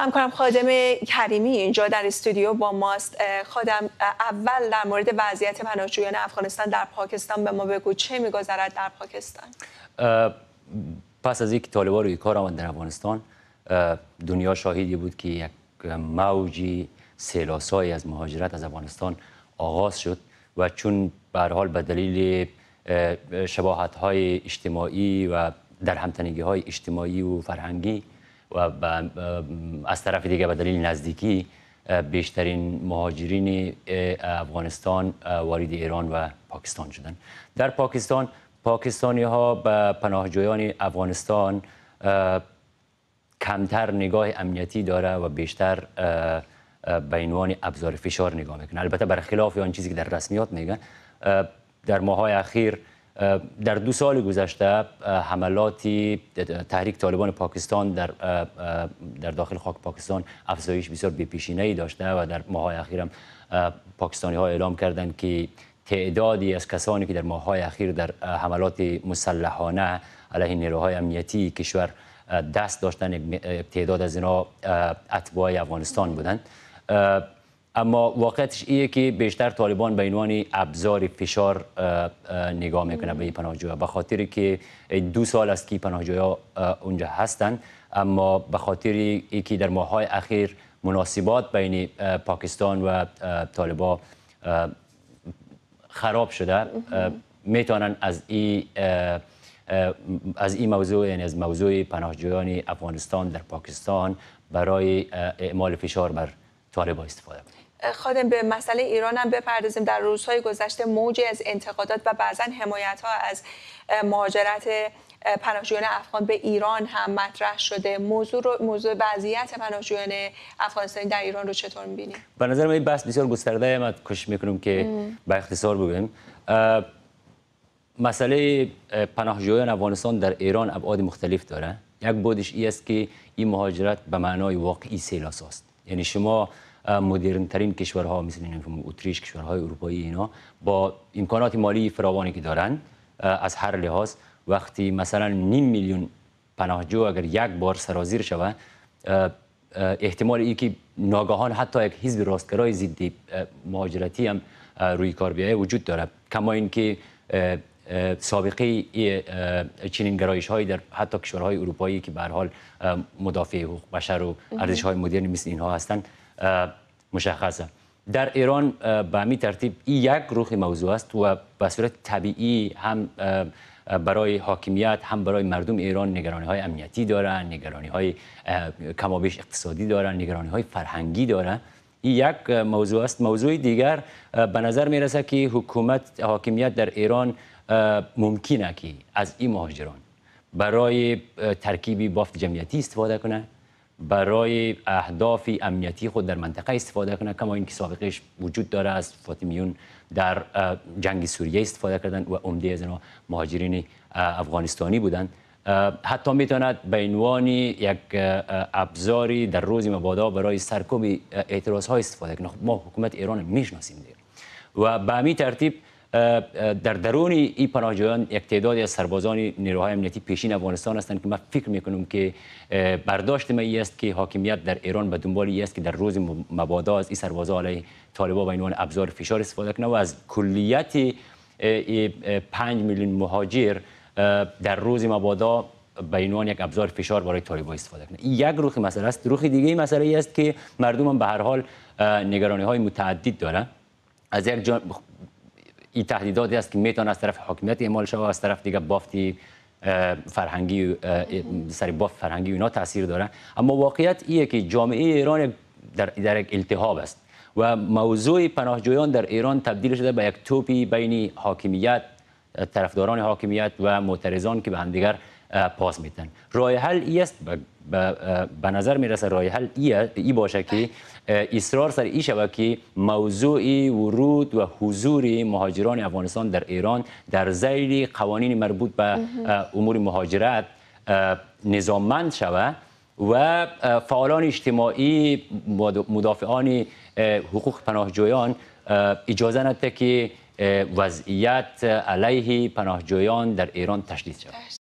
همکارم خادم کریمی اینجا در استودیو با ماست خادم اول در مورد وضعیت پناهجویان افغانستان در پاکستان به ما بگو چه میگذرد در پاکستان پس از اینکه طالبان روی کار آمد در افغانستان دنیا شاهدی بود که یک موجی سیلاسایی از مهاجرت از افغانستان آغاز شد و چون به حال به دلیل شباهت های اجتماعی و در همتنگی های اجتماعی و فرهنگی و از طرف دیگه به دلیل نزدیکی بیشترین مهاجرین افغانستان وارد ایران و پاکستان شدند در پاکستان پاکستانی ها به پناهجویان افغانستان کمتر نگاه امنیتی داره و بیشتر به عنوان ابزار فشار نگاه میکنه البته برخلاف آن چیزی که در رسمیات میگن در ماهای اخیر در دو سال گذشته حملات تحریک طالبان پاکستان در داخل خاک پاکستان افزایش بسیار بی‌پیشینه ای داشته و در ماه‌های اخیرم هم پاکستانی ها اعلام کردند که تعدادی از کسانی که در ماه‌های اخیر در حملات مسلحانه علیه نیروهای امنیتی کشور دست داشتن تعداد از اینا اتباع افغانستان بودند اما واقعیتش ایه که بیشتر طالبان به عنوان ابزار فشار نگاه میکنه به پناهجوها به خاطری که دو سال است که پناهجوها اونجا هستند اما به خاطری که در ماهای اخیر مناسبات بین پاکستان و طالبا خراب شده میتونن از این از این موضوع یعنی از موضوع پناهجویان افغانستان در پاکستان برای اعمال فشار بر طالبان استفاده کنند خادم به مسئله ایران هم بپردازیم در روزهای گذشته موج از انتقادات و بعضا حمایت ها از مهاجرت پناهجویان افغان به ایران هم مطرح شده موضوع رو موضوع وضعیت پناهجویان افغانستانی در ایران رو چطور می‌بینید به نظر من این بحث بسیار گسترده ما کوشش میکنیم که به اختصار بگویم مسئله پناهجویان افغانستان در ایران ابعاد مختلف داره یک بودش ای است که این مهاجرت به معنای واقعی است یعنی شما مدرن ترین کشورها مثل اتریش کشورهای اروپایی اینا با امکانات مالی فراوانی که دارن از هر لحاظ وقتی مثلا نیم میلیون پناهجو اگر یک بار سرازیر شود احتمال ای که ناگهان حتی یک حزب راستگرای ضد مهاجرتی هم روی کار بیایه وجود دارد کما اینکه سابقه چنین گرایش هایی در حتی کشورهای اروپایی که به حال مدافع حقوق بشر و ارزش های مدرن مثل اینها هستند مشخصه در ایران به همین ترتیب این یک روخ موضوع است و به صورت طبیعی هم برای حاکمیت هم برای مردم ایران نگرانی های امنیتی دارن نگرانی های کمابیش اقتصادی دارن نگرانی های فرهنگی دارن این یک موضوع است موضوع دیگر به نظر میرسه که حکومت حاکمیت در ایران ممکنه که از این مهاجران برای ترکیبی بافت جمعیتی استفاده کنه برای اهدافی امنیتی خود در منطقه استفاده کنه کما که سابقش وجود داره از فاطمیون در جنگ سوریه استفاده کردن و عمده از اینا مهاجرین افغانستانی بودند حتی میتواند به عنوان یک ابزاری در روز مبادا برای سرکوب اعتراض ها استفاده کنه خب ما حکومت ایران میشناسیم دیر و به همین ترتیب در درون این پناهجویان یک تعداد از سربازان نیروهای امنیتی پیشین افغانستان هستند که من فکر میکنم که برداشت ما این است که حاکمیت در ایران به دنبال است که در روز مبادا از این سربازان علیه طالبا به عنوان ابزار فشار استفاده کنه و از کلیت 5 میلیون مهاجر در روز مبادا به عنوان یک ابزار فشار برای طالبان استفاده کنه این یک روخی مسئله است روخ دیگه مسئله است که مردم به هر حال نگرانی های متعدد دارند از یک این تهدیداتی است که میتونه از طرف حاکمیت اعمال شود از طرف دیگه بافتی فرهنگی سر بافت فرهنگی اینا تاثیر داره اما واقعیت اینه که جامعه ایران در, در یک التهاب است و موضوع پناهجویان در ایران تبدیل شده به یک توپی بین حاکمیت طرفداران حاکمیت و معترضان که به همدیگر پاس میتن رای حل است به نظر میرسه رای حل ای باشه که اصرار سر ای شود که موضوع ورود و حضور مهاجران افغانستان در ایران در زیر قوانین مربوط به امور مهاجرت نظاممند شود و فعالان اجتماعی مدافعان حقوق پناهجویان اجازه نده که وضعیت علیه پناهجویان در ایران تشدید شود